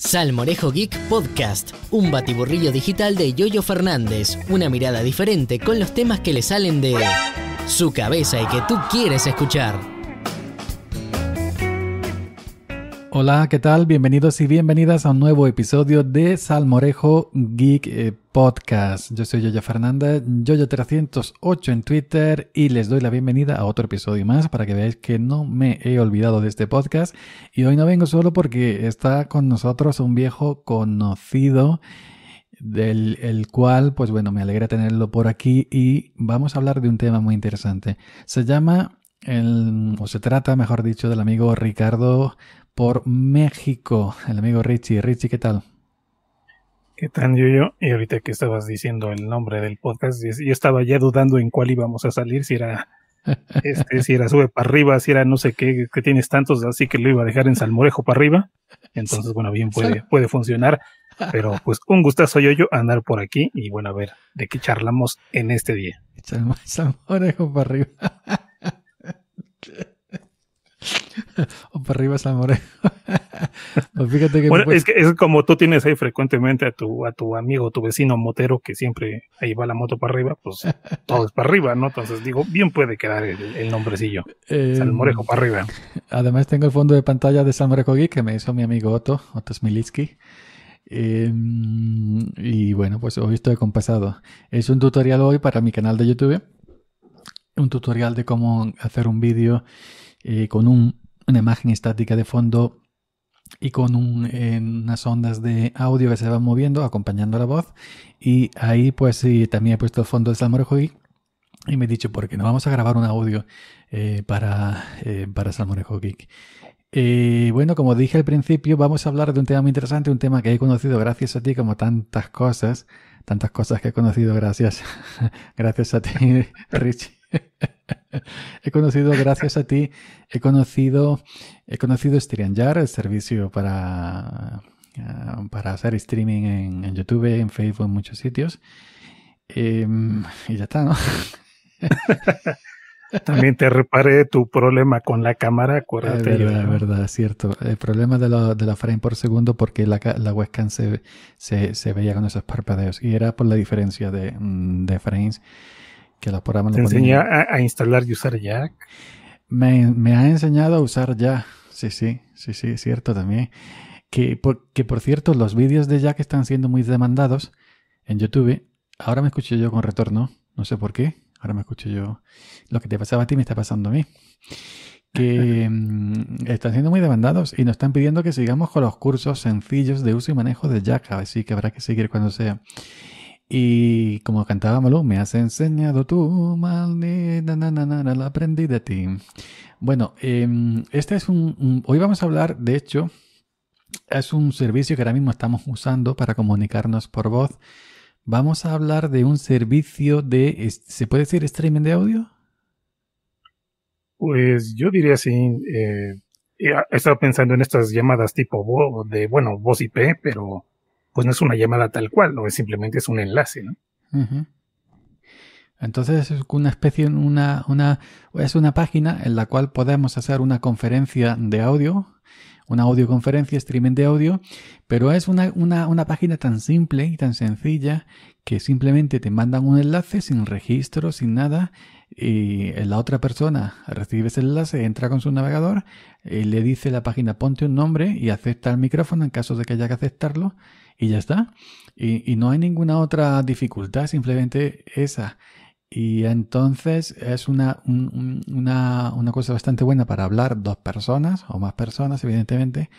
Salmorejo Geek Podcast, un batiburrillo digital de Yoyo Fernández, una mirada diferente con los temas que le salen de su cabeza y que tú quieres escuchar. Hola, ¿qué tal? Bienvenidos y bienvenidas a un nuevo episodio de Salmorejo Geek eh, Podcast. Yo soy Yoya Fernández, yoya 308 en Twitter y les doy la bienvenida a otro episodio más para que veáis que no me he olvidado de este podcast. Y hoy no vengo solo porque está con nosotros un viejo conocido del el cual, pues bueno, me alegra tenerlo por aquí y vamos a hablar de un tema muy interesante. Se llama, el, o se trata, mejor dicho, del amigo Ricardo por México, el amigo Richie. Richie, ¿qué tal? ¿Qué tal, yo? Y ahorita que estabas diciendo el nombre del podcast, yo estaba ya dudando en cuál íbamos a salir, si era este, si era sube para arriba, si era no sé qué, que tienes tantos, así que lo iba a dejar en salmorejo para arriba. Entonces, bueno, bien puede, puede funcionar. Pero pues un gustazo yo, yo andar por aquí y bueno, a ver de qué charlamos en este día. Salmorejo para arriba. o para arriba San pues fíjate que bueno, es que es como tú tienes ahí frecuentemente a tu, a tu amigo, tu vecino motero, que siempre ahí va la moto para arriba, pues todo es para arriba, ¿no? Entonces digo, bien puede quedar el, nombrecillo. Eh, Salmorejo para arriba. Además tengo el fondo de pantalla de Salmorejo Geek que me hizo mi amigo Otto, Otto Smilitsky. Em, y bueno, pues hoy estoy compasado. Es un tutorial hoy para mi canal de YouTube. Un tutorial de cómo hacer un vídeo eh, con un una imagen estática de fondo y con unas ondas de audio que se van moviendo acompañando la voz. Y ahí pues también he puesto el fondo de Salmorejoy y me he dicho, ¿por qué no vamos a grabar un audio eh, para, eh, para Geek? Eh, bueno, como dije al principio, vamos a hablar de un tema muy interesante, un tema que he conocido gracias a ti, como tantas cosas, tantas cosas que he conocido gracias, gracias a ti, Richie. he conocido, gracias a ti, he conocido, he conocido StreamYard, el servicio para, ah, para hacer streaming en, YouTube, en Facebook, en muchos sitios. Em, y ya está, ¿no? También te reparé tu problema con la cámara, acuérdate. La verdad, verdad, cierto. El problema de, de la frame por segundo porque la, la webcam se, se, se, veía con esos parpadeos y era por la diferencia de, mm, de frames que los programas ¿Te a, instalar y usar Jack? Me, ha enseñado a usar Ya. Sí, sí, sí, sí, es cierto también. Que por, que por cierto, los vídeos de Jack están siendo muy demandados en YouTube. Ahora me escucho yo con retorno, no sé por qué. Ahora me escucho yo. Lo que te pasaba a ti me está pasando a mí. Que mm, están siendo muy demandados y nos están pidiendo que sigamos con los cursos sencillos de uso y manejo de Jack. Así que habrá que seguir cuando sea. Y como cantábamos, me has enseñado tú, maldita, na, na, la aprendí de ti. Bueno, em, este es un, Hoy vamos a hablar, de hecho, es un servicio que ahora mismo estamos usando para comunicarnos por voz. Vamos a hablar de un servicio de... ¿Se puede decir streaming de audio? Pues yo diría sí. Eh, he estado pensando en estas llamadas tipo de, bueno, voz IP, pero pues no es una llamada tal cual, no es simplemente es un enlace, Entonces es una especie, una, una, es una página en la cual podemos hacer una conferencia de audio, una audioconferencia, streaming de audio, pero es una, una página tan simple y tan sencilla que simplemente te mandan un enlace sin registro, sin nada, y la otra persona recibe ese enlace, entra con su navegador, eh, le dice la página ponte un nombre y acepta el micrófono en caso de que haya que aceptarlo y ya está. Y, y no hay ninguna otra dificultad, simplemente esa. Y entonces es una, una, una, cosa bastante buena para hablar dos personas o más personas, evidentemente,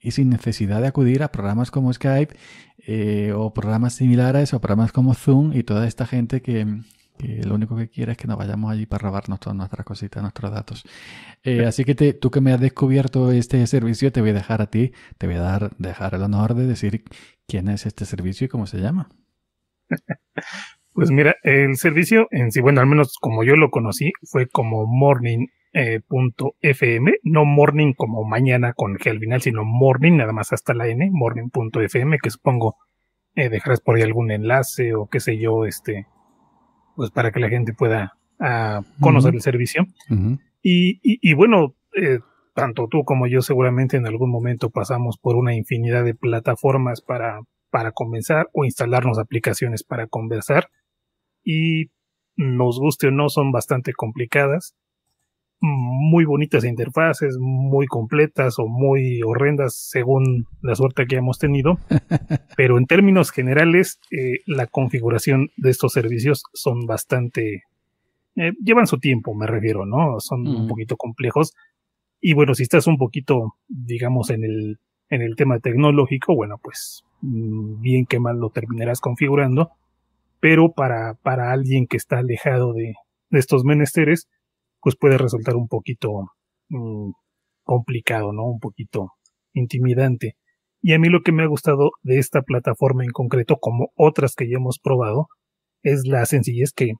y sin necesidad de acudir a programas como Skype eh, o programas similares o programas como Zoom y toda esta gente que, que lo único que quiere es que nos vayamos allí para robarnos todas nuestras cositas, nuestros datos. Eh, así que tú que me has descubierto este servicio, te voy a dejar a ti, te voy a dar, dejar el honor de decir quién es este servicio y cómo se llama. Pues mira, el servicio en sí, bueno, al menos como yo lo conocí, fue como morning.fm eh, no morning como mañana con G al final, sino morning, nada más hasta la N, morning.fm, que supongo eh, dejarás por ahí algún enlace o qué sé yo, este, pues para que la gente pueda ah, conocer el servicio. y, y, bueno, eh, tanto tú como yo seguramente en algún momento pasamos por una infinidad de plataformas para, para comenzar o instalarnos aplicaciones para conversar. Y nos guste o no, son bastante complicadas muy bonitas interfaces, muy completas o muy horrendas según la suerte que hemos tenido. Pero en términos generales, eh, la configuración de estos servicios son bastante... Eh, llevan su tiempo, me refiero, ¿no? Son un poquito complejos. Y bueno, si estás un poquito, digamos, en el, en el tema tecnológico, bueno, pues mm, bien que mal lo terminarás configurando. Pero para, para alguien que está alejado de estos menesteres, pues puede resultar un poquito mm, complicado, ¿no? Un poquito intimidante. Y a mí lo que me ha gustado de esta plataforma en concreto, como otras que ya hemos probado, es la sencillez que,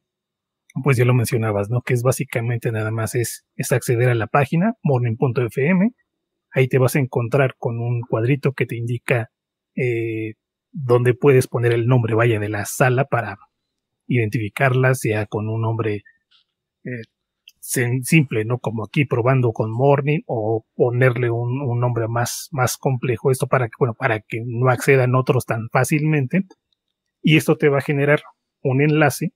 pues ya lo mencionabas, ¿no? Que es básicamente nada más es, es acceder a la página, morning.fm. Ahí te vas a encontrar con un cuadrito que te indica eh, dónde puedes poner el nombre, vaya, de la sala para identificarla, sea con un nombre eh, simple, ¿no? Como aquí probando con Morning o ponerle un, nombre más, más complejo, esto para que, bueno, para que no accedan otros tan fácilmente. Y esto te va a generar un enlace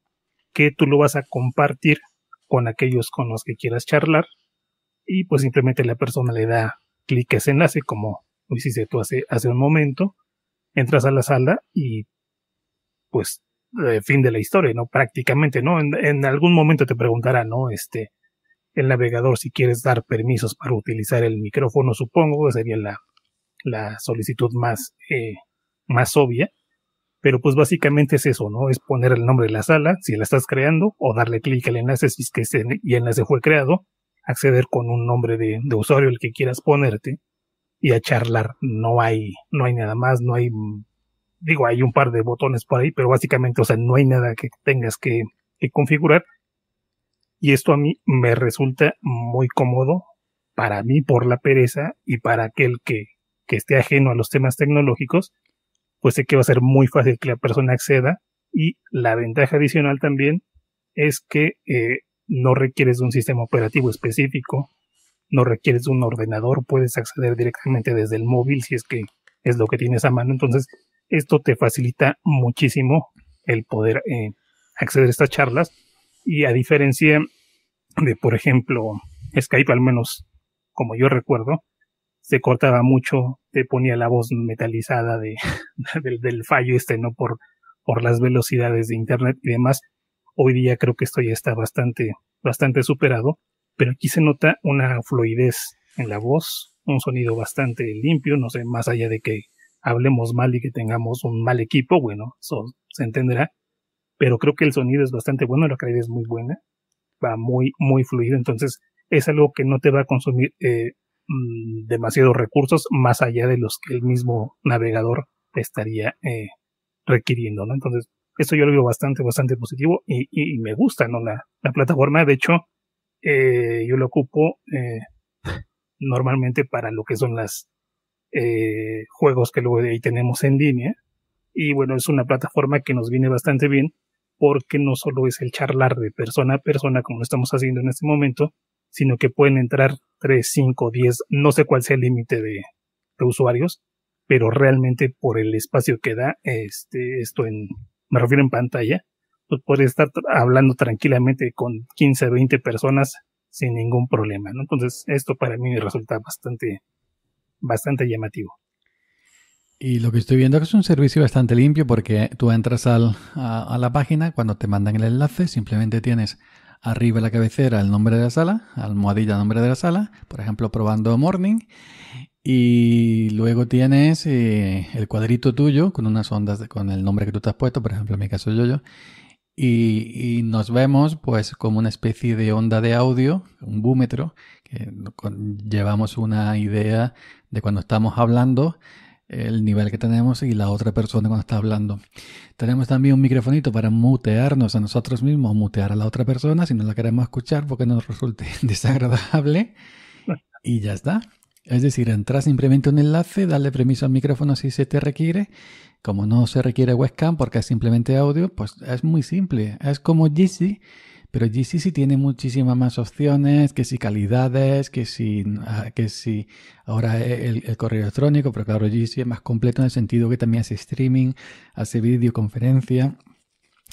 que tú lo vas a compartir con aquellos con los que quieras charlar y pues simplemente la persona le da clic a ese enlace como lo hiciste tú hace, hace un momento, entras a la sala y pues eh, fin de la historia, ¿no? Prácticamente, ¿no? En, en, algún momento te preguntará, ¿no? Este, el navegador si quieres dar permisos para utilizar el micrófono, supongo, sería la, solicitud más, eh, más obvia. Pero pues básicamente es eso, ¿no? Es poner el nombre de la sala, si la estás creando, o darle clic al enlace si es que ese enlace fue creado, acceder con un nombre de, usuario el que quieras ponerte y a charlar. No hay, no hay nada más, no hay, digo, hay un par de botones por ahí, pero básicamente, o sea, no hay nada que tengas que configurar y esto a mí me resulta muy cómodo para mí por la pereza y para aquel que, que esté ajeno a los temas tecnológicos, pues sé que va a ser muy fácil que la persona acceda. Y la ventaja adicional también es que eh, no requieres de un sistema operativo específico, no requieres de un ordenador, puedes acceder directamente desde el móvil si es que es lo que tienes a mano. Entonces, esto te facilita muchísimo el poder eh, acceder a estas charlas y a diferencia de, por ejemplo, Skype, al menos como yo recuerdo, se cortaba mucho, te ponía la voz metalizada de, del, del fallo este, ¿no? Por, por las velocidades de Internet y demás. Hoy día creo que esto ya está bastante, bastante superado, pero aquí se nota una fluidez en la voz, un sonido bastante limpio, no sé, más allá de que hablemos mal y que tengamos un mal equipo, bueno, eso se entenderá, pero creo que el sonido es bastante bueno, la calidad es muy buena, va muy, muy fluido, entonces es algo que no te va a consumir eh, mm, demasiados recursos más allá de los que el mismo navegador estaría eh, requiriendo, ¿no? Entonces, eso yo lo veo bastante, bastante positivo y, me gusta, ¿no? La, la plataforma, de hecho, eh, yo lo ocupo normalmente para lo que son las juegos que luego ahí tenemos en línea. Y bueno, es una plataforma que nos viene bastante bien porque no solo es el charlar de persona a persona como lo estamos haciendo en este momento, sino que pueden entrar 3, 5, 10, no sé cuál sea el límite de, usuarios, pero realmente por el espacio que da este, esto en, me refiero en pantalla, pues puede estar hablando tranquilamente con 15, 20 personas sin ningún problema, Entonces, esto para mí resulta bastante, bastante llamativo. Y lo que estoy viendo es que es un servicio bastante limpio porque tú entras a, la página, cuando te mandan el enlace, simplemente tienes arriba la cabecera el nombre de la sala, almohadilla nombre de la sala, por ejemplo, probando morning, y luego tienes eh, el cuadrito tuyo con unas ondas con el nombre que tú te has puesto, por ejemplo, en mi caso yo, yo. Y, nos vemos pues como una especie de onda de audio, un búmetro, que llevamos una idea de cuando estamos hablando el nivel que tenemos y la otra persona cuando está hablando. Tenemos también un microfonito para mutearnos a nosotros mismos, mutear a la otra persona si no la queremos escuchar porque nos resulte desagradable. Y ya está. Es decir, entras simplemente un enlace, dale permiso al micrófono si se te requiere. Como no se requiere webcam porque es simplemente audio, pues es muy simple. Es como Jitsi pero GCC tiene muchísimas más opciones, que si calidades, que si, ah, que si ahora e, el, correo electrónico, pero claro, GCC es más completo en el sentido que también hace streaming, hace videoconferencia.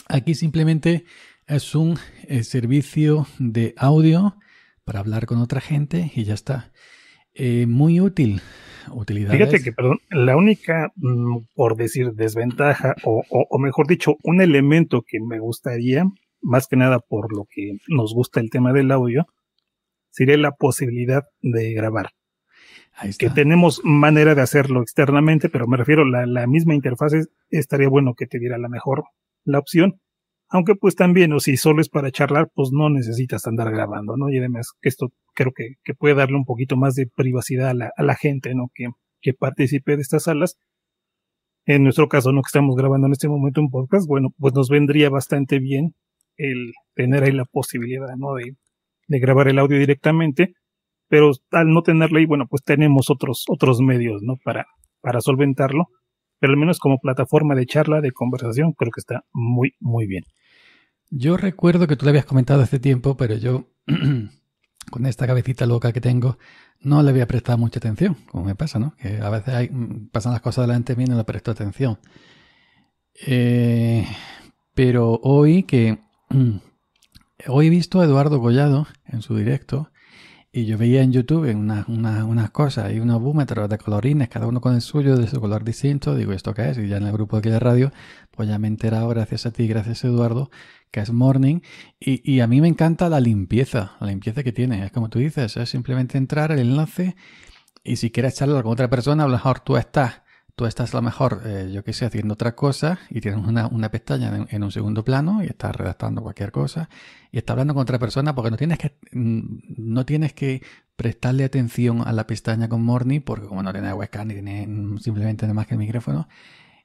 Aquí simplemente es un eh, servicio de audio para hablar con otra gente y ya está. Eh, muy útil. Utilidades. Fíjate que, perdón, la única, mm, por decir, desventaja, o mejor dicho, un elemento que me gustaría más que nada por lo que nos gusta el tema del audio, sería la posibilidad de grabar. Que tenemos manera de hacerlo externamente, pero me refiero, la, la misma interfaz estaría bueno que te diera la mejor la opción. Aunque pues también, o si solo es para charlar, pues no necesitas andar grabando, ¿no? Y además esto creo que, puede darle un poquito más de privacidad a la, a la gente, ¿no? Que, que participe de estas salas. En nuestro caso, no que estamos grabando en este momento un podcast, bueno, pues nos vendría bastante bien el tener ahí la posibilidad, De, grabar el audio directamente, pero al no tenerla ahí, bueno, pues tenemos otros, otros medios, Para, para solventarlo, pero al menos como plataforma de charla, de conversación, creo que está muy, muy bien. Yo recuerdo que tú le habías comentado hace tiempo, pero yo, con esta cabecita loca que tengo, no le había prestado mucha atención, como me pasa, ¿no? Que a veces hay, mm, pasan las cosas delante de mí y no le presto atención. Eh, pero hoy que Mm. Hoy he visto a Eduardo Collado en su directo y yo veía en YouTube unas una, cosas y unos búmetros de colorines, cada uno con el suyo, de su color distinto. Digo, ¿esto qué es? Y ya en el grupo de aquí radio, pues ya me he enterado, gracias a ti, gracias Eduardo, que es Morning. Y, a mí me encanta la limpieza, la limpieza que tiene. Es como tú dices, es simplemente entrar el enlace y si quieres charlar con otra persona, a lo mejor tú estás tú estás a lo mejor, eh, yo que sé, haciendo otra cosa y tienes una, pestaña en, un segundo plano y estás redactando cualquier cosa y estás hablando con otra persona porque no tienes que, mm, no tienes que prestarle atención a la pestaña con Morny porque como no tiene webcam ni tiene mm, simplemente nada más que el micrófono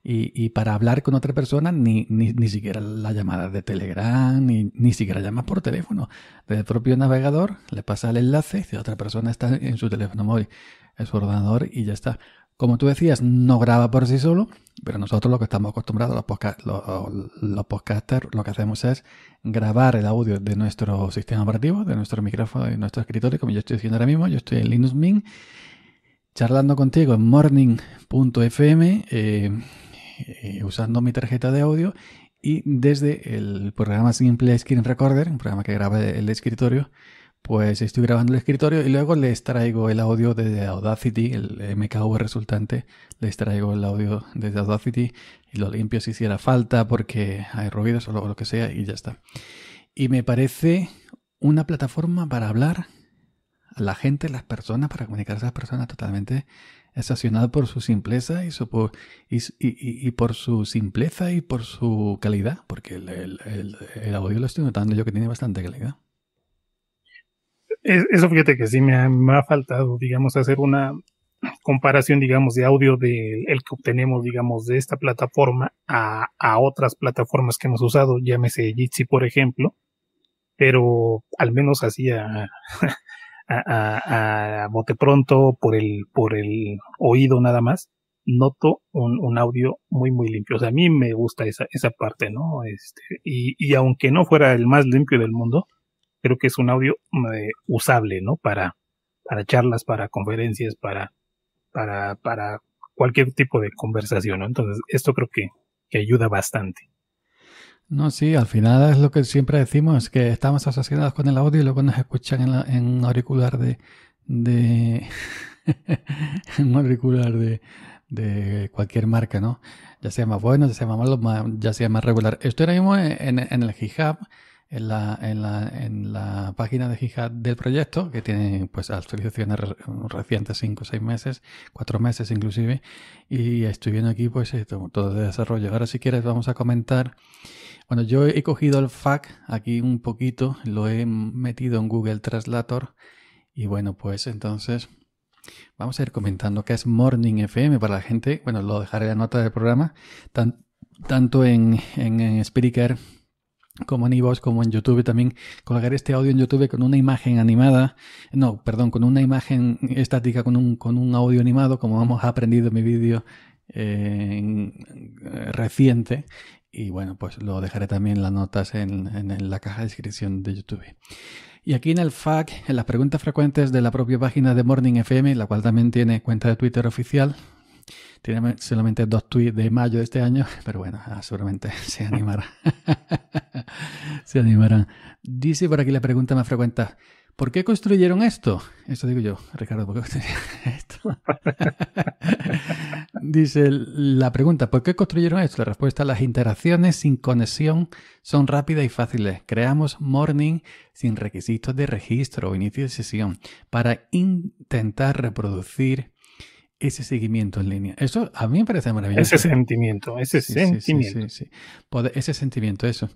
y, para hablar con otra persona ni, ni, siquiera la llamada de Telegram ni, ni siquiera llamas por teléfono. del propio navegador le pasa el enlace y otra persona está en su teléfono móvil, en su ordenador y ya está. Como tú decías, no graba por sí solo, pero nosotros lo que estamos acostumbrados, los, podcasters, lo que hacemos es grabar el audio de nuestro sistema operativo, de nuestro micrófono, de nuestro escritorio, como yo estoy diciendo ahora mismo, yo estoy en Linux Mint, charlando contigo en morning.fm, eh, eh, usando mi tarjeta de audio y desde el programa Simple Screen Recorder, un programa que graba el escritorio, pues estoy grabando el escritorio y luego les traigo el audio de Audacity, el MKV resultante, les traigo el audio de Audacity y lo limpio si hiciera falta porque hay ruidos o lo que sea y ya está. Y me parece una plataforma para hablar a la gente, a las personas, para comunicar a esas personas totalmente estacionado por su simpleza y, por, su simpleza y por su calidad, porque el audio lo estoy notando yo que tiene bastante calidad eso fíjate que sí me ha, me ha, faltado, digamos, hacer una comparación, digamos, de audio del el que obtenemos, digamos, de esta plataforma a, a, otras plataformas que hemos usado, llámese Jitsi, por ejemplo, pero al menos así a, a, a, bote pronto por el, por el oído nada más, noto un, un, audio muy, muy limpio. O sea, a mí me gusta esa, esa parte, ¿no? Este, y, y aunque no fuera el más limpio del mundo, creo que es un audio eh, usable, ¿no? Para, para charlas, para conferencias, para, para, cualquier tipo de conversación, ¿no? Entonces, esto creo que, ayuda bastante. No, sí, al final es lo que siempre decimos, que estamos asociados con el audio y luego nos escuchan en, en un auricular de... de auricular de, cualquier marca, ¿no? Ya sea más bueno, ya sea más malo, ya sea más regular. Esto ahora mismo en, en el GitHub en la, en la, en la página de GitHub del proyecto, que tiene pues actualizaciones recientes, 5 o 6 meses, 4 meses inclusive, y estoy viendo aquí pues todo de desarrollo. Ahora si quieres vamos a comentar. Bueno, yo he cogido el FAQ aquí un poquito, lo he metido en Google Translator y bueno, pues entonces vamos a ir comentando qué es Morning FM para la gente. Bueno, lo dejaré en la nota del programa, tanto en, en, en Spreaker como en iVoox, como en YouTube también, colgaré este audio en YouTube con una imagen animada, no, perdón, con una imagen estática, con un, con un audio animado, como hemos aprendido en mi vídeo eh, reciente. Y bueno, pues lo dejaré también las notas en, en la caja de descripción de YouTube. Y aquí en el FAQ, en las preguntas frecuentes de la propia página de Morning FM, la cual también tiene cuenta de Twitter oficial, tiene solamente dos tweets de mayo de este año, pero bueno, ah, seguramente se animará. se animarán. Dice por aquí la pregunta más frecuente. ¿Por qué construyeron esto? Eso digo yo, Ricardo, ¿por qué construyeron esto? Dice la pregunta, ¿por qué construyeron esto? La respuesta, las interacciones sin conexión son rápidas y fáciles. Creamos morning sin requisitos de registro o inicio de sesión para intentar reproducir ese seguimiento en línea. Eso a mí me parece maravilloso. Ese sentimiento, ese sentimiento. ese sentimiento, eso.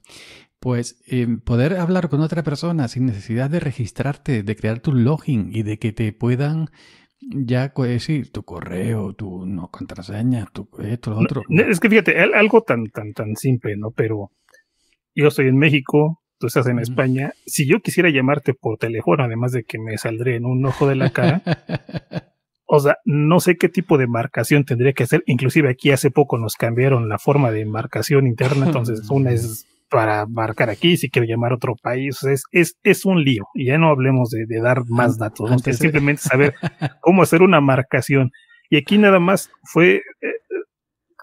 Pues em, poder hablar con otra persona sin necesidad de registrarte, de crear tu login y de que te puedan ya decir tu correo, tu no, contraseña, tu otro. es que fíjate, algo tan, tan, tan simple, ¿no? Pero yo estoy en México, tú estás en España. Si yo quisiera llamarte por teléfono, además de que me saldré en un ojo de la cara. o sea, no sé qué tipo de marcación tendría que hacer. Inclusive aquí hace poco nos cambiaron la forma de marcación interna, entonces una es para marcar aquí, si quiero llamar a otro país, es, es, es un lío. Y ya no hablemos de, dar más datos, simplemente saber cómo hacer una marcación. Y aquí nada más fue eh, eh,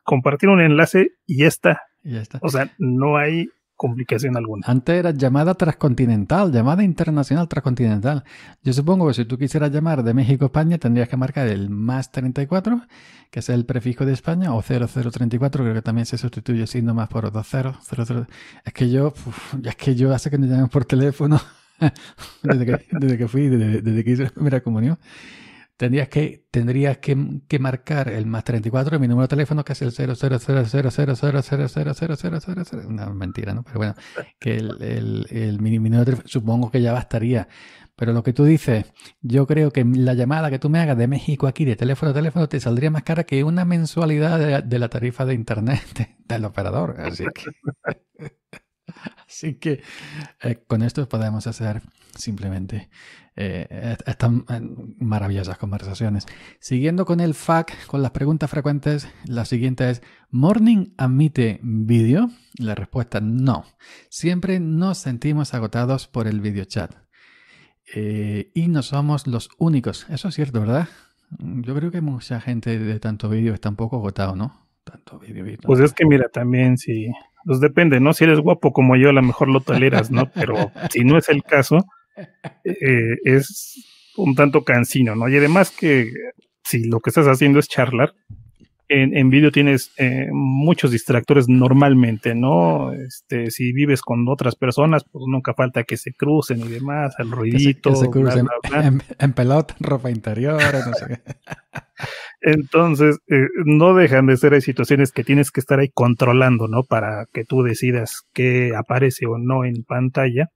compartir un enlace y está. Y ya está. O sea, no hay complicación alguna. Antes era llamada transcontinental, llamada internacional transcontinental. Yo supongo que si tú quisieras llamar de México a España tendrías que marcar el más 34, que es el prefijo de España, o 0034, creo que también se sustituye siendo más por 200 Es que yo, es que yo hace que me llamen por teléfono desde que, desde que fui, desde, desde que hice la primera comunión tendrías que, tendrías que, que, marcar el más 34 de mi número de teléfono, que es el cero Una mentira, ¿no? Pero bueno, que el, el, el mi, número de teléfono, supongo que ya bastaría. Pero lo que tú dices, yo creo que la llamada que tú me hagas de México aquí, de teléfono a teléfono, te saldría más cara que una mensualidad de, la tarifa de internet del operador. Así que, así que con esto podemos hacer simplemente eh, están eh, maravillosas conversaciones. Siguiendo con el FAQ, con las preguntas frecuentes, la siguiente es, ¿Morning admite vídeo? La respuesta no. Siempre nos sentimos agotados por el video chat eh, y no somos los únicos. Eso es cierto, ¿verdad? Yo creo que mucha gente de tanto vídeo está un poco agotado, ¿no? Tanto vídeo. Pues es que mira, también si... Pues depende, ¿no? Si eres guapo como yo, a lo mejor lo toleras, ¿no? Pero si no es el caso eh, es un tanto cansino, ¿no? Y además que si lo que estás haciendo es charlar, en, vídeo tienes eh, muchos distractores normalmente, ¿no? Este, si vives con otras personas, pues nunca falta que se crucen y demás, al ruidito. Que En, ropa interior, no sé Entonces, eh, no dejan de ser situaciones que tienes que estar ahí controlando, ¿no? Para que tú decidas qué aparece o no en pantalla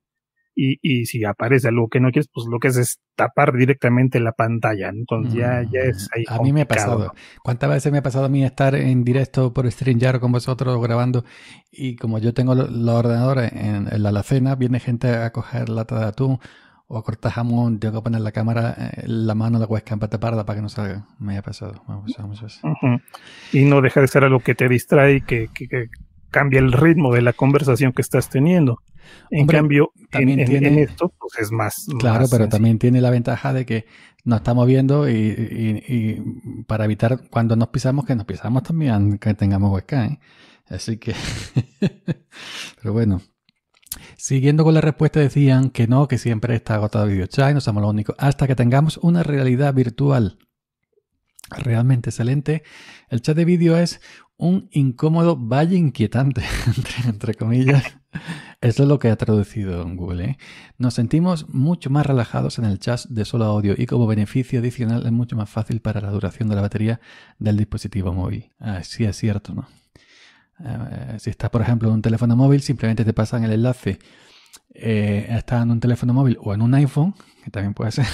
y, y si aparece algo que no quieres, pues lo que es es tapar directamente la pantalla. Entonces ya, mm, ya es ahí. A mí me ha pasado. ¿Cuántas veces me ha pasado a mí estar en directo por StreamYard con vosotros grabando? Y como yo tengo los ordenadores en, la alacena, viene gente a coger lata de atún o a cortar jamón, tengo que poner la cámara, eh, la mano, la webcam para taparla para que no salga. Me ha pasado, Y no deja de ser algo que te distrae, y que, que cambia el ritmo de la conversación que estás teniendo. En cambio, también tiene, esto pues es más. Claro, pero también tiene la ventaja de que nos estamos viendo y, para evitar cuando nos pisamos, que nos pisamos también, que tengamos webcam. ¿eh? Así que. pero bueno. Siguiendo con la respuesta, decían que no, que siempre está agotado VideoChat, no somos los únicos, hasta que tengamos una realidad virtual realmente excelente. El chat de vídeo es un incómodo valle inquietante, entre comillas. Eso es lo que ha traducido en Google. ¿eh? Nos sentimos mucho más relajados en el chat de solo audio y como beneficio adicional es mucho más fácil para la duración de la batería del dispositivo móvil. Así ah, es cierto, ¿no? Eh, si estás, por ejemplo, en un teléfono móvil, simplemente te pasan el enlace. está eh, estás en un teléfono móvil o en un iPhone, que también puede ser.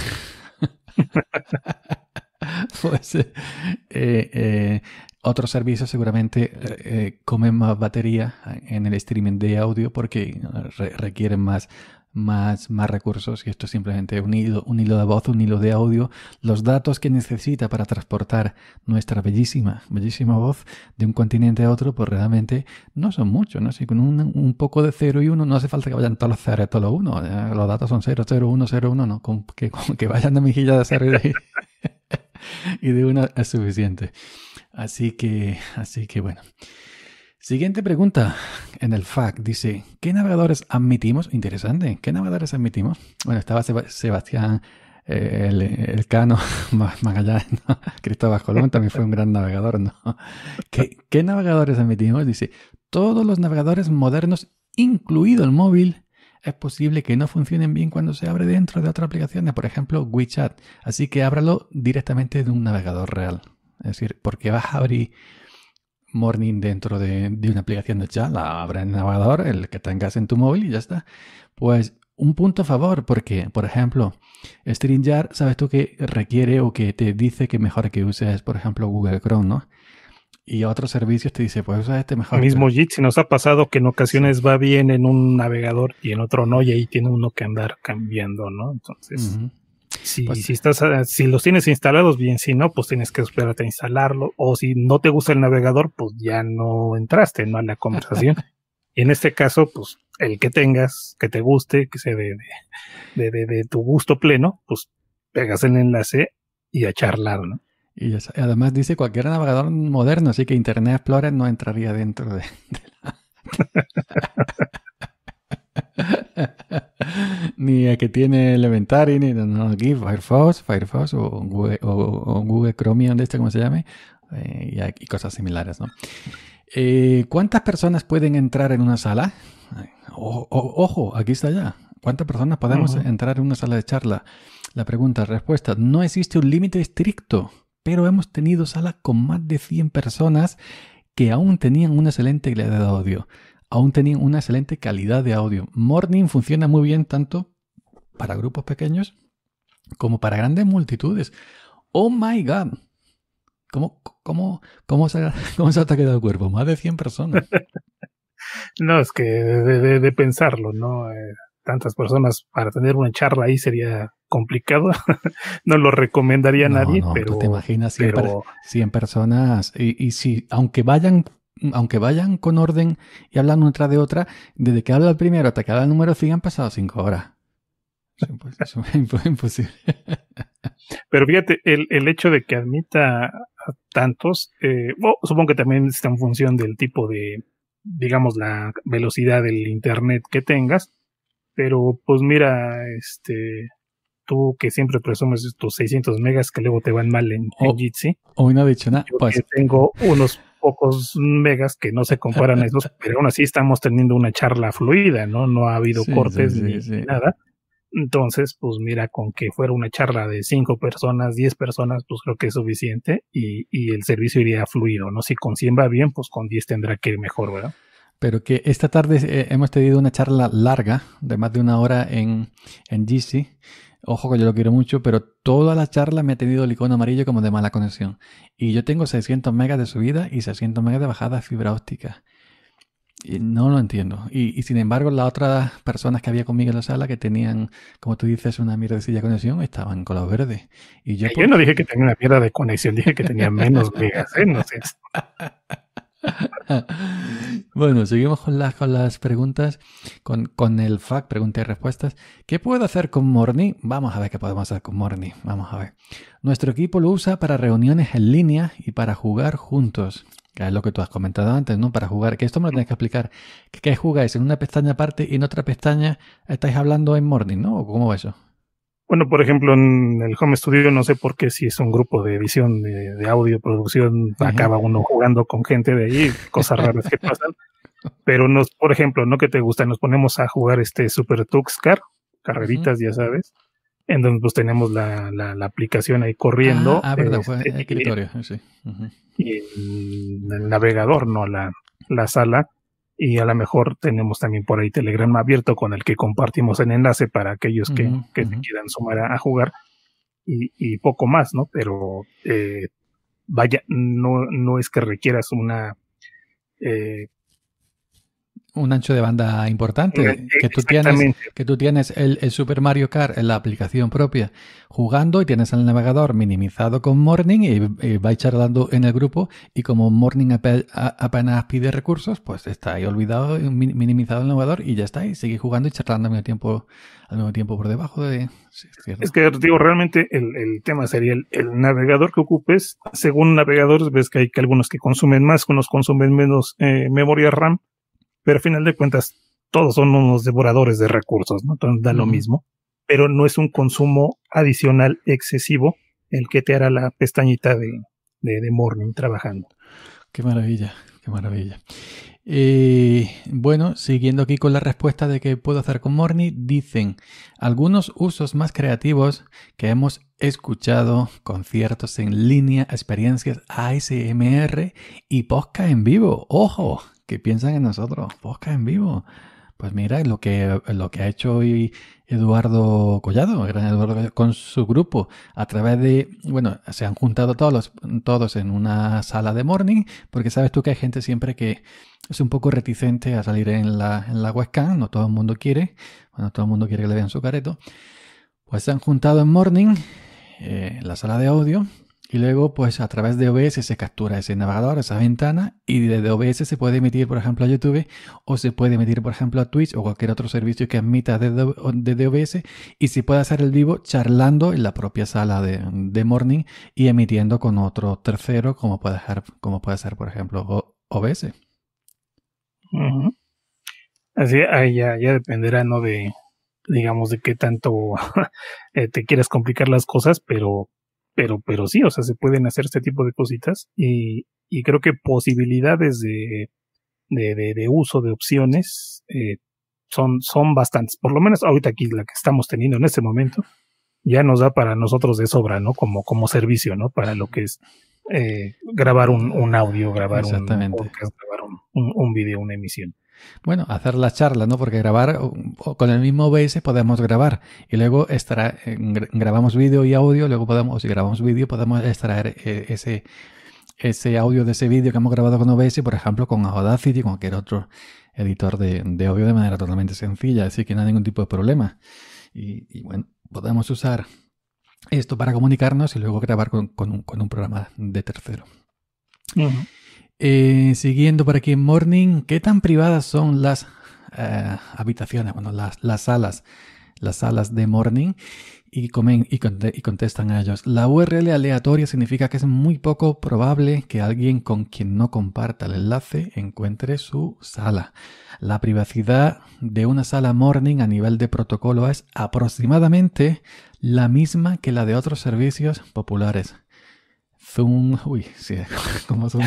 Otros servicios seguramente eh, eh, comen más batería en el streaming de audio porque eh, requieren más, más, más recursos y esto es simplemente un hilo, un hilo de voz, un hilo de audio, los datos que necesita para transportar nuestra bellísima, bellísima voz de un continente a otro, pues realmente no son muchos, ¿no? con un, poco de 0 y 1 no hace falta que vayan todos los 0 y todos los 1, los datos son 0, 0, 1, 0, 1, no, que, que vayan de mejilla de 0 y de, y de 1 es suficiente. Así que, así que bueno. Siguiente pregunta en el FAC. dice, ¿qué navegadores admitimos? Interesante, ¿qué navegadores admitimos? Bueno, estaba Sebastián eh, el, Cano, más allá Cristóbal Colón también fue un gran navegador, ¿no? ¿Qué, ¿Qué, navegadores admitimos? Dice, todos los navegadores modernos, incluido el móvil, es posible que no funcionen bien cuando se abre dentro de otras aplicaciones, por ejemplo WeChat, así que ábralo directamente de un navegador real. Es decir, ¿por qué vas a abrir Morning dentro de, una aplicación de chat? La abres en el navegador, el que tengas en tu móvil y ya está. Pues un punto a favor, porque, por ejemplo, StreamYard, sabes tú que requiere o que te dice que mejor que uses, por ejemplo, Google Chrome, ¿no? Y otros servicios te dice, pues usa este mejor. El mismo y si nos ha pasado que en ocasiones va bien en un navegador y en otro no, y ahí tiene uno que andar cambiando, ¿no? Entonces. Pues, si, estás, eh, si los tienes instalados bien, si no, pues tienes que esperarte a instalarlo. O si no te gusta el navegador, pues ya no entraste ¿no? a la conversación. y en este caso, pues el que tengas, que te guste, que sea de, de, tu gusto pleno, pues pegas el enlace y a charlar, Y además dice cualquier navegador moderno, así que Internet Explorer no entraría dentro de, ni a que tiene Elementary, ni no, aquí Firefox, Firefox o Google, o, Chromium, de este, como se llame, eh, y, cosas similares, ¿no? Eh, ¿Cuántas personas pueden entrar en una sala? ojo, aquí está ya. ¿Cuántas personas podemos entrar en una sala de charla? La pregunta, respuesta, no existe un límite estricto, pero hemos tenido salas con más de 100 personas que aún tenían un excelente idea de audio aún tenían una excelente calidad de audio. Morning funciona muy bien tanto para grupos pequeños como para grandes multitudes. ¡Oh, my God! ¿Cómo, cómo, cómo, se, ha, cómo se ha quedado el cuerpo? Más de 100 personas. no, es que de, pensarlo, ¿no? Eh, tantas personas para tener una charla ahí sería complicado. no lo recomendaría a nadie, pero... te imaginas 100, pero... 100 personas y, y, si, aunque vayan aunque vayan con orden y hablan una de otra, desde que habla el primero hasta que habla el número 100 han pasado cinco horas. es imposible. Pero fíjate, el, hecho de que admita a tantos, eh, supongo que también está en función del tipo de, digamos, la velocidad del internet que tengas. Pero pues mira, este, tú que siempre presumes estos 600 megas que luego te van mal en, Jitsi. Hoy no dicho nada. Tengo unos pocos megas que no se comparan esos, pero aún así estamos teniendo una charla fluida, ¿no? No ha habido cortes ni nada. Entonces, pues mira, con que fuera una charla de cinco personas, diez personas, pues creo que es suficiente y, y el servicio iría fluido, ¿no? Si con cien va bien, pues con 10 tendrá que ir mejor, ¿verdad? Pero que esta tarde eh, hemos tenido una charla larga de más de una hora en, en GC Ojo que yo lo quiero mucho, pero toda la charla me ha tenido el icono amarillo como de mala conexión. Y yo tengo 600 megas de subida y 600 megas de bajada fibra óptica. Y no lo entiendo. Y, sin embargo, las otras personas que había conmigo en la sala que tenían, como tú dices, una mierdecilla de conexión, estaban con los verdes. Y yo, no dije que tenía una mierda de conexión, dije que tenía menos megas, ¿eh? No sé. bueno, seguimos con las, con las preguntas, con, el FAQ, preguntas y respuestas. ¿Qué puedo hacer con Morni? Vamos a ver qué podemos hacer con Morni Vamos a ver. Nuestro equipo lo usa para reuniones en línea y para jugar juntos. Que es lo que tú has comentado antes, ¿no? Para jugar. Que esto me lo tenés que explicar. ¿Qué, jugáis? ¿En una pestaña aparte y en otra pestaña estáis hablando en Morning, ¿no? cómo va eso? Bueno, por ejemplo, en el home studio no sé por qué si es un grupo de edición, de, audio, producción, acaba uno jugando con gente de ahí, cosas raras que pasan. Pero nos, por ejemplo, ¿no? Que te gusta, nos ponemos a jugar este Super Tux Car, carreritas, ya sabes, en donde pues tenemos la, la, aplicación ahí corriendo. Ah, verdad, este, En eh, escritorio, sí. Y el, el navegador, ¿no? La, la sala y a lo mejor tenemos también por ahí Telegram abierto con el que compartimos el enlace para aquellos que, que quieran sumar a, jugar y, y, poco más, ¿no? Pero eh, vaya, no, no es que requieras una eh, un ancho de banda importante. Eh, que tú tienes, que tú tienes el, Super Mario Kart en la aplicación propia jugando y tienes el navegador minimizado con Morning y, vais charlando en el grupo. Y como Morning apenas pide recursos, pues está ahí olvidado, minimizado el navegador y ya está. Y sigue jugando y charlando al mismo tiempo, al mismo tiempo por debajo de. es, que digo, realmente el, tema sería el, navegador que ocupes. Según navegadores, ves que hay algunos que consumen más, unos consumen menos eh, memoria RAM pero al final de cuentas todos son unos devoradores de recursos, ¿no? Entonces da lo mismo, pero no es un consumo adicional excesivo el que te hará la pestañita de, de, morning trabajando. Qué maravilla, qué maravilla. y eh, bueno, siguiendo aquí con la respuesta de qué puedo hacer con Morning, dicen algunos usos más creativos que hemos escuchado, conciertos en línea, experiencias ASMR y podcast en vivo. ¡Ojo! que piensan en nosotros, podcast en vivo. Pues mira lo que, lo que ha hecho hoy Eduardo Collado, con su grupo, a través de, bueno, se han juntado todos, los, todos en una sala de morning, porque sabes tú que hay gente siempre que es un poco reticente a salir en la, en la webcam, no todo el mundo quiere, bueno, todo el mundo quiere que le vean su careto. Pues se han juntado en morning, eh, en la sala de audio, y luego, pues a través de OBS se captura ese navegador, esa ventana, y desde OBS se puede emitir, por ejemplo, a YouTube, o se puede emitir, por ejemplo, a Twitch o cualquier otro servicio que admita desde, OBS, y se puede hacer el vivo charlando en la propia sala de, Morning y emitiendo con otro tercero, como puede ser, como puede por ejemplo, OBS. Así, ahí ya, ya dependerá, ¿no? De, digamos, de qué tanto eh, te quieras complicar las cosas, pero pero, pero sí, o sea, se pueden hacer este tipo de cositas y, y creo que posibilidades de, de, de, uso de opciones eh, son, son bastantes. Por lo menos ahorita aquí la que estamos teniendo en este momento ya nos da para nosotros de sobra, ¿no? Como, como servicio, ¿no? Para lo que es eh, grabar un, audio, grabar un un, un, video, una emisión. Bueno, hacer la charla, ¿no? Porque grabar con el mismo OBS podemos grabar y luego estará eh, grabamos vídeo y audio, luego podemos, si grabamos vídeo, podemos extraer eh, ese, ese audio de ese vídeo que hemos grabado con OBS, por ejemplo, con Audacity y cualquier otro editor de, audio de manera totalmente sencilla, así que no hay ningún tipo de problema. Y, y bueno, podemos usar esto para comunicarnos y luego grabar con, un, programa de tercero. Eh, siguiendo por aquí en Morning, ¿qué tan privadas son las eh, habitaciones, bueno, las, las salas, las salas de Morning? y, comen, contestan a ellos. La URL aleatoria significa que es muy poco probable que alguien con quien no comparta el enlace encuentre su sala. La privacidad de una sala morning a nivel de protocolo es aproximadamente la misma que la de otros servicios populares. Zoom, uy, sí, como Zoom.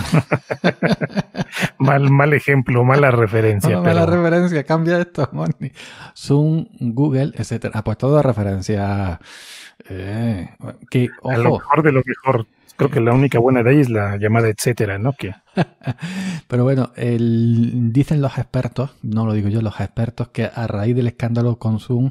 mal, mal ejemplo, mala referencia. Mala referencia, cambia esto, Moni. Zoom, Google, etcétera. Ah, pues todo referencia. Eh, que, A lo mejor de lo mejor. Creo que la única buena de ahí es la llamada etcétera, ¿no? Pero bueno, dicen los expertos, no lo digo yo, los expertos, que a raíz del escándalo con Zoom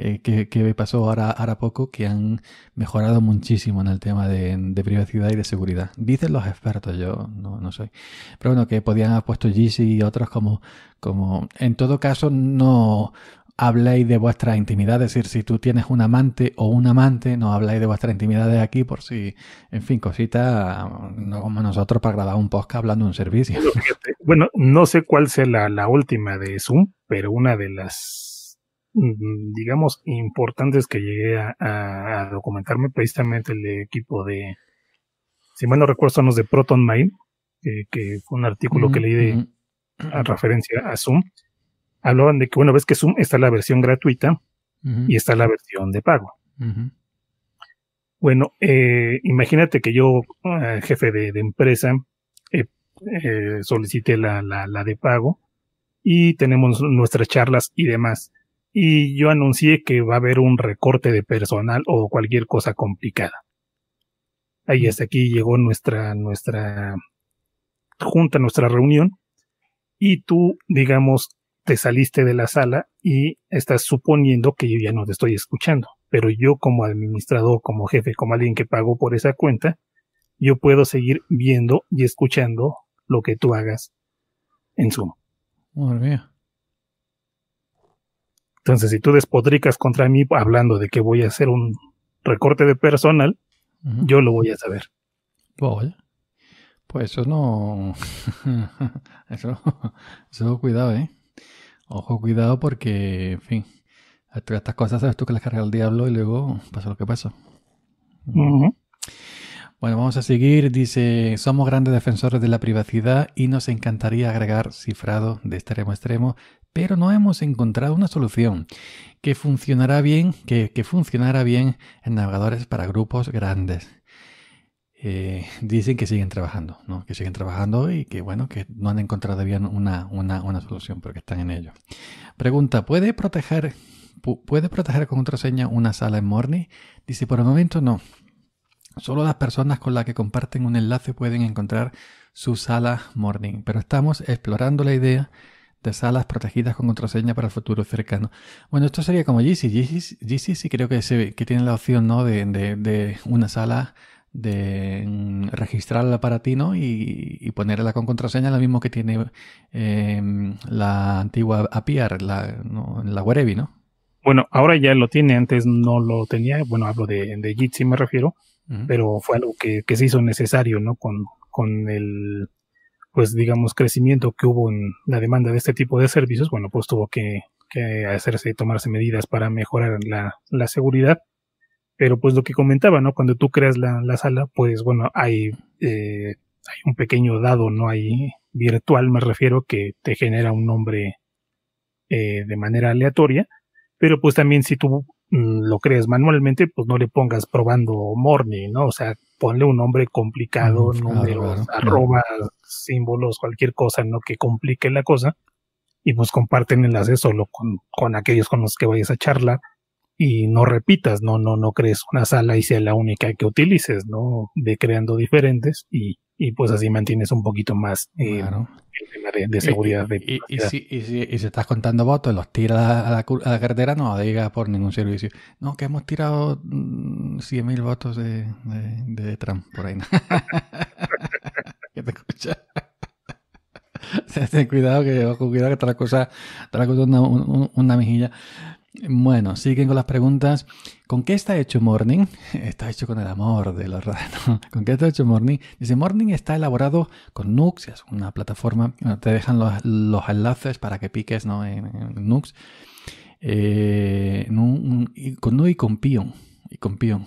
eh, que, que, pasó ahora, ahora poco, que han mejorado muchísimo en el tema de, privacidad y de seguridad. Dicen los expertos, yo no, no soy. Pero bueno, que podían haber puesto Gigi y otros como, como... En todo caso, no habléis de vuestra intimidad, es decir, si tú tienes un amante o un amante, no habláis de vuestra intimidad de aquí por si, en fin, cosita, no como nosotros para grabar un podcast hablando de un servicio. Bueno, no sé cuál sea la última de Zoom, pero una de las digamos, importantes que llegué a, documentarme, precisamente el equipo de, si mal no recuerdo, son los de Proton Mail, que, fue un artículo que leí de a referencia a Zoom. Hablaban de que, bueno, ves que Zoom está la versión gratuita y está la versión de pago. Bueno, eh, imagínate que yo, eh, jefe de, empresa, eh, eh solicité la, la de pago y tenemos nuestras charlas y demás y yo anuncié que va a haber un recorte de personal o cualquier cosa complicada. Ahí mm. hasta aquí llegó nuestra, nuestra junta, nuestra reunión, y tú, digamos, te saliste de la sala y estás suponiendo que yo ya no te estoy escuchando. Pero yo como administrador, como jefe, como alguien que pagó por esa cuenta, yo puedo seguir viendo y escuchando lo que tú hagas en Zoom. Madre entonces, si tú despodricas contra mí hablando de que voy a hacer un recorte de personal, yo lo voy a saber. Pues eso no. eso, eso, cuidado, ¿eh? Ojo, cuidado porque, en fin, estas cosas sabes tú que las carga el diablo y luego pasa lo que pasa. Bueno, vamos a seguir. Dice, somos grandes defensores de la privacidad y nos encantaría agregar cifrado de extremo a extremo pero no hemos encontrado una solución que funcionará bien, que, bien en navegadores para grupos grandes. Eh, dicen que siguen trabajando, ¿no? que siguen trabajando y que bueno, que no han encontrado bien una, solución, pero que están en ello. Pregunta, ¿puede proteger, ¿puede proteger con contraseña una sala en Morning? Dice, por el momento no. Solo las personas con las que comparten un enlace pueden encontrar su sala Morning, pero estamos explorando la idea de salas protegidas con contraseña para el futuro cercano. Bueno, esto sería como Jitsi GC, sí creo que, que tiene la opción ¿no? de, de, de una sala de mm, registrar el aparatino y, ponerla con contraseña, lo mismo que tiene eh, la antigua API, la, no, la ¿no? Bueno, ahora ya lo tiene, antes no lo tenía, bueno, hablo de, de Jitsi me refiero, pero fue algo que, se hizo necesario, ¿no? Con, con el pues digamos, crecimiento que hubo en la demanda de este tipo de servicios, bueno, pues tuvo que, que hacerse, tomarse medidas para mejorar la, seguridad. Pero pues lo que comentaba, ¿no? Cuando tú creas la, sala, pues bueno, hay, eh, hay un pequeño dado, ¿no? Hay virtual, me refiero, que te genera un nombre eh, de manera aleatoria. Pero pues también si tú mm, lo creas manualmente, pues no le pongas probando morning, ¿no? O sea, ponle un nombre complicado, números, símbolos, cualquier cosa, ¿no? Que complique la cosa. Y pues comparten enlaces solo con, aquellos con los que vayas a charlar y no repitas, no, no, no crees una sala y sea la única que utilices, ¿no? De creando diferentes y, y pues así mantienes un poquito más eh, de, seguridad. Y, si, y, si, estás contando votos, los tiras a la, a cartera, no digas por ningún servicio. No, que hemos tirado 100.000 mm, votos de, de, Trump por ahí. te escucha. Ten cuidado que, cuidado que te la cosa, una, una, una mejilla. Bueno, siguen con las preguntas. ¿Con qué está hecho Morning? Está hecho con el amor de los ratos. ¿Con qué está hecho Morning? Dice, Morning está elaborado con Nux, es una plataforma, te dejan los, enlaces para que piques ¿no? en, Nux, eh, con Nux y con Pion, y con Pion,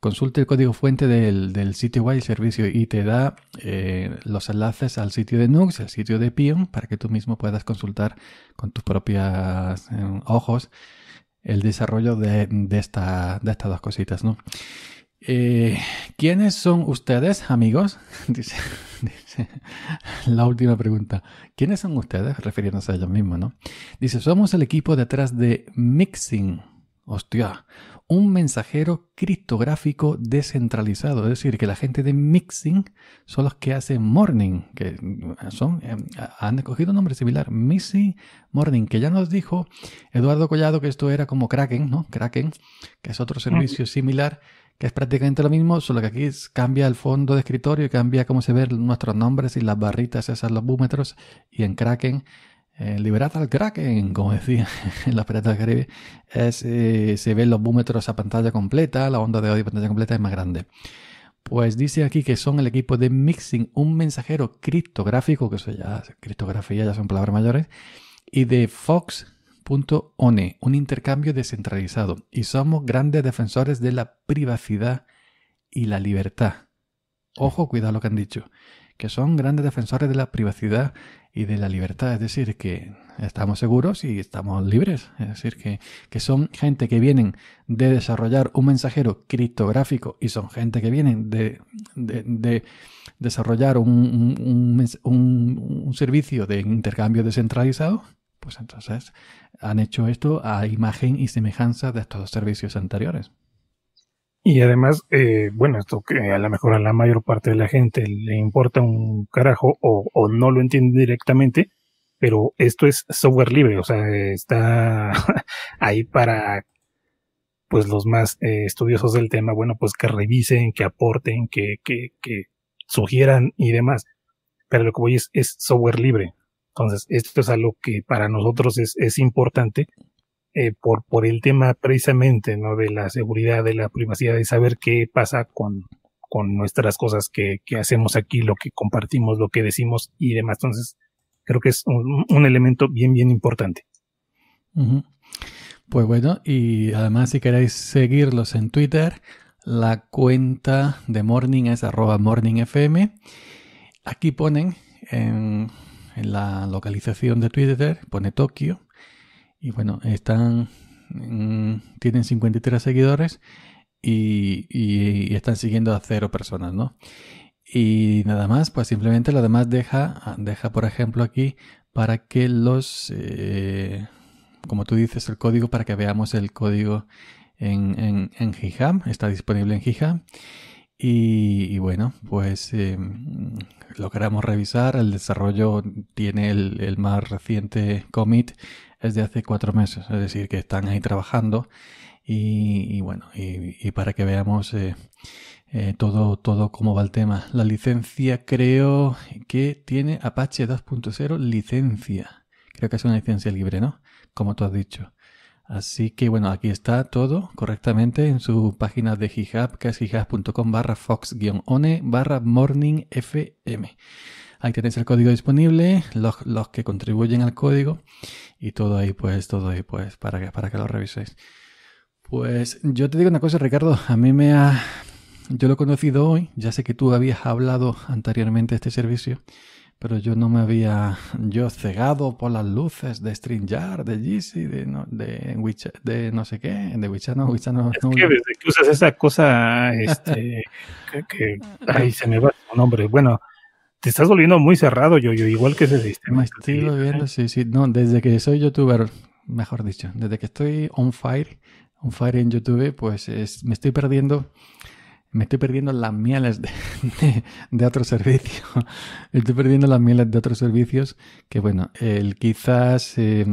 Consulte el código fuente del, sitio web y servicio y te da eh, los enlaces al sitio de Nux, al sitio de Pion, para que tú mismo puedas consultar con tus propios eh, ojos el desarrollo de, de estas dos cositas, eh, ¿Quiénes son ustedes, amigos? Dice, la última pregunta. ¿Quiénes son ustedes? Refiriéndose a ellos mismos, ¿no? Dice, somos el equipo detrás de Mixing hostia, un mensajero criptográfico descentralizado. Es decir, que la gente de Mixing son los que hacen Morning, que eh, eh, han escogido un nombre similar, Mixing Morning, que ya nos dijo Eduardo Collado que esto era como Kraken, ¿no? Kraken, que es otro servicio similar que es prácticamente lo mismo, solo que aquí cambia el fondo de escritorio, y cambia cómo se ven nuestros nombres y las barritas, esas, los búmetros, y en Kraken eh, liberad al Kraken, eh, como decía en la Piratas del eh, se ven los búmetros a pantalla completa, la onda de audio a pantalla completa es más grande. Pues dice aquí que son el equipo de Mixing, un mensajero criptográfico, que eso ya, criptografía ya son palabras mayores, y de Fox.one, un intercambio descentralizado. Y somos grandes defensores de la privacidad y la libertad. Ojo, cuidado lo que han dicho que son grandes defensores de la privacidad y de la libertad, es decir, que estamos seguros y estamos libres, es decir, que, son gente que vienen de desarrollar un mensajero criptográfico y son gente que vienen de, desarrollar un servicio de intercambio descentralizado, pues entonces han hecho esto a imagen y semejanza de estos servicios anteriores. Y además, eh, bueno, esto que a lo mejor a la mayor parte de la gente le importa un carajo o, no lo entiende directamente, pero esto es software libre, o sea, está ahí para pues los más eh, estudiosos del tema, bueno, pues que revisen, que aporten, que, que, que sugieran y demás. Pero lo que voy es, es software libre. Entonces, esto es algo que para nosotros es, es importante eh, por, el tema precisamente ¿no? de la seguridad, de la privacidad, de saber qué pasa con, nuestras cosas que, hacemos aquí, lo que compartimos, lo que decimos y demás. Entonces, creo que es un, elemento bien, bien importante. Pues bueno, y además si queréis seguirlos en Twitter, la cuenta de Morning es arroba morningfm. Aquí ponen en la localización de Twitter, pone Tokio, y bueno, están, mm, tienen 53 seguidores y, están siguiendo a cero personas, ¿no? Y nada más, pues simplemente lo demás deja, ah, deja por ejemplo aquí para que los, eh, como tú dices, el código, para que veamos el código en, en, está disponible en GitHub. Y, bueno, pues em, lo queramos revisar. El desarrollo tiene el, el, más reciente commit es de hace cuatro meses, es decir, que están ahí trabajando y, bueno, y, para que veamos eh, eh, todo, todo cómo va el tema. La licencia creo que tiene Apache 2.0 licencia, creo que es una licencia libre, ¿no? Como tú has dicho. Así que bueno, aquí está todo correctamente en su página de GitHub, que es github.com barra fox-one barra morningfm. Ahí tenéis el código disponible, los, los, que contribuyen al código y todo ahí, pues, todo ahí, pues, para que, para que lo reviséis. Pues yo te digo una cosa, Ricardo, a mí me ha... Yo lo he conocido hoy, ya sé que tú habías hablado anteriormente de este servicio, pero yo no me había... Yo cegado por las luces de StreamYard, de GC, de, no, de, de no sé qué, de Wichano... Wichano. Es que usas esa cosa, este... que, ay, se me va el nombre. Bueno, te estás volviendo muy cerrado, yo, yo igual que ese sistema. Me estoy volviendo, sí, sí. No, desde que soy youtuber, mejor dicho, desde que estoy on fire, on fire en YouTube, pues es, me estoy perdiendo. Me estoy perdiendo las mieles de, de, de otros servicios. Estoy perdiendo las mieles de otros servicios que, bueno, el quizás eh,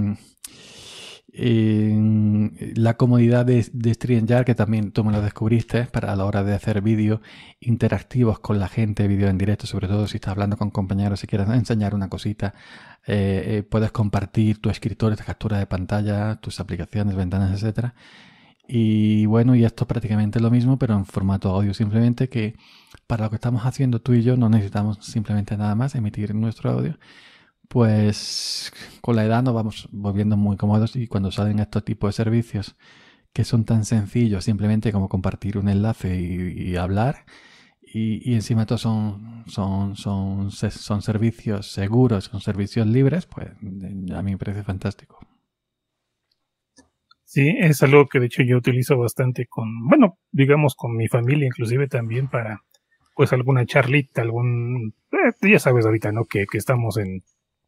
la comodidad de, StreamYard, que también tú me lo descubriste, para la hora de hacer vídeos interactivos con la gente, vídeos en directo, sobre todo si estás hablando con compañeros, si quieres enseñar una cosita, eh, eh, puedes compartir tus escritores tu captura de pantalla, tus aplicaciones, ventanas, etc. Y bueno, y esto es prácticamente lo mismo, pero en formato audio, simplemente que para lo que estamos haciendo tú y yo no necesitamos simplemente nada más emitir nuestro audio pues con la edad nos vamos volviendo muy cómodos y cuando salen estos tipos de servicios que son tan sencillos, simplemente como compartir un enlace y, hablar, y, encima todos son, son, son, son servicios seguros, son servicios libres, pues a mí me parece fantástico. Sí, es algo que de hecho yo utilizo bastante con, bueno, digamos con mi familia inclusive también para pues alguna charlita, algún, eh, ya sabes ahorita, ¿no? que estamos en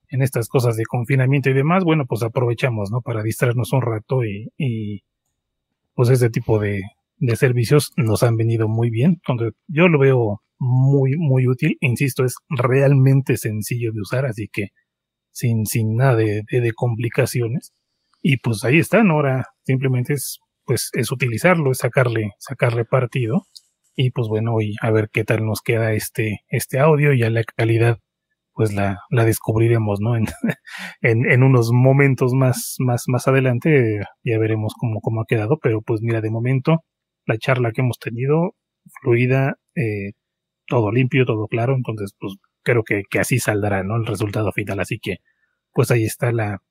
en estas cosas de confinamiento y demás, bueno, pues aprovechamos, ¿no? Para distraernos un rato y, y pues este tipo de, de servicios nos han venido muy bien. Entonces, yo lo veo muy, muy útil. Insisto, es realmente sencillo de usar, así que sin, sin nada de, de, complicaciones. Y pues ahí están, ahora simplemente es, pues, es utilizarlo, es sacarle, sacarle partido. Y pues bueno, y a ver qué tal nos queda este, este audio y a la calidad pues la, la descubriremos, ¿no? En, unos momentos más, más, más adelante ya veremos cómo, cómo ha quedado, pero pues mira, de momento la charla que hemos tenido, fluida, eh, todo limpio, todo claro, entonces pues creo que, así saldrá, ¿no? El resultado final, así que pues ahí está la,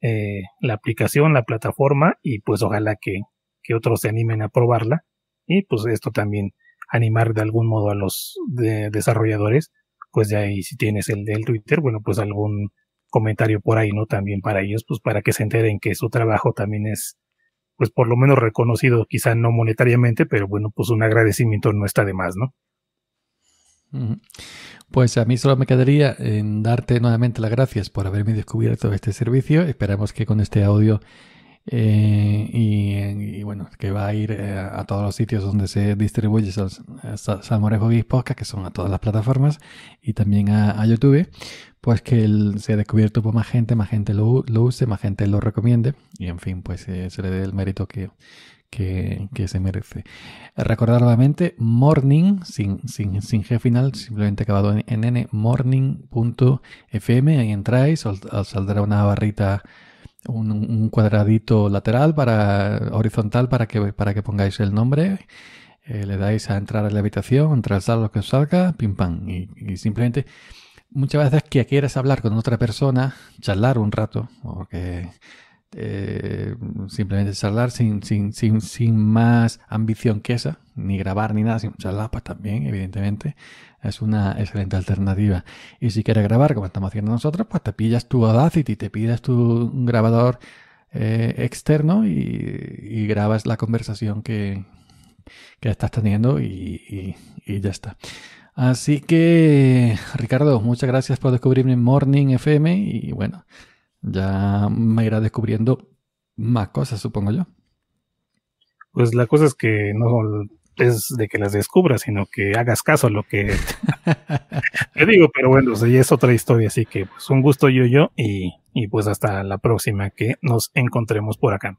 eh, la aplicación, la plataforma y pues ojalá que, que otros se animen a probarla y pues esto también animar de algún modo a los desarrolladores pues de ahí si tienes el del Twitter, bueno, pues algún comentario por ahí, ¿no? También para ellos, pues para que se enteren que su trabajo también es, pues por lo menos reconocido, quizá no monetariamente, pero bueno, pues un agradecimiento no está de más, ¿no? Pues a mí solo me quedaría en eh, darte nuevamente las gracias por haberme descubierto este servicio. Esperamos que con este audio eh, y, bueno, que va a ir eh, a todos los sitios donde se distribuye esos Sal, Salmorejo Podcast, que son a todas las plataformas, y también a, YouTube, pues que se ha descubierto por pues, más gente, más gente lo, use, más gente lo recomiende, y en fin, pues eh, se le dé el mérito que, se merece. Recordar nuevamente, morning, sin, sin, sin G final, simplemente acabado en, en n, morning.fm, ahí entráis, os saldrá una barrita un, cuadradito lateral para horizontal para que, para que pongáis el nombre. Eh, le dais a entrar a la habitación, entrar a lo que os salga, pim pam. Y, y, simplemente, muchas veces que quieras hablar con otra persona, charlar un rato, porque... Eh, simplemente charlar sin, sin, sin, más ambición que esa, ni grabar ni nada, sin charlar, pues también, evidentemente, es una excelente alternativa. Y si quieres grabar, como estamos haciendo nosotros, pues te pillas tu Audacity, te pidas tu grabador eh, externo y, grabas la conversación que, estás teniendo y, y ya está. Así que, Ricardo, muchas gracias por descubrirme en Morning FM y bueno ya me irá descubriendo más cosas, supongo yo. Pues la cosa es que no es de que las descubras, sino que hagas caso a lo que te digo, pero bueno, o es otra historia, así que pues un gusto yo yo y pues hasta la próxima que nos encontremos por acá.